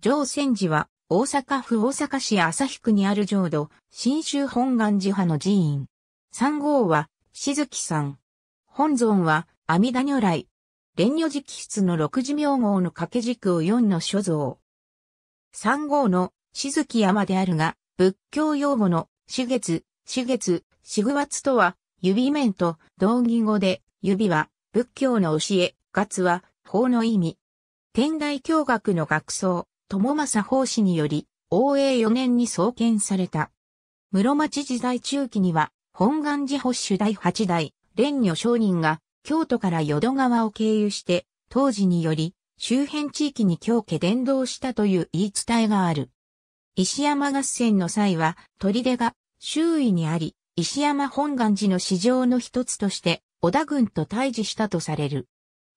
上泉寺は、大阪府大阪市旭区にある浄土、新州本願寺派の寺院。三号は、静木さん。本尊は、阿弥陀如来。蓮如直筆の六字名号の掛け軸を四の所蔵。三号の、静木山であるが、仏教用語の、四月、四月、四月とは、指面と同義語で、指は、仏教の教え、月は、法の意味。天台教学の学僧、友政法師により、応永4年に創建された。室町時代中期には、本願寺保守第8代、蓮女商人が、京都から淀川を経由して、当時により、周辺地域に京家伝道したという言い伝えがある。石山合戦の際は、砦が周囲にあり、石山本願寺の市場の一つとして、織田軍と対峙したとされる。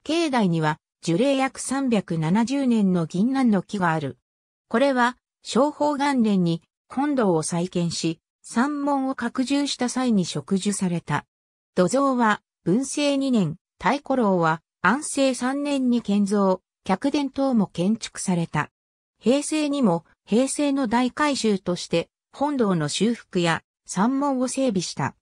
境内には、樹齢約370年の銀杏の木がある。これは、商法元年に本堂を再建し、山門を拡充した際に植樹された。土蔵は、文政2年、太鼓楼は、安政3年に建造、客殿等も建築された。平成にも、平成の大改修として、本堂の修復や山門を整備した。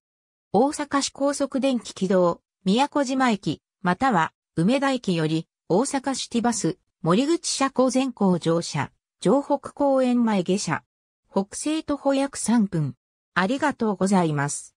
大阪市高速電気軌道、宮古島駅、または梅田駅より大阪シティバス、森口車庫前行乗車、城北公園前下車。北西徒歩約3分。ありがとうございます。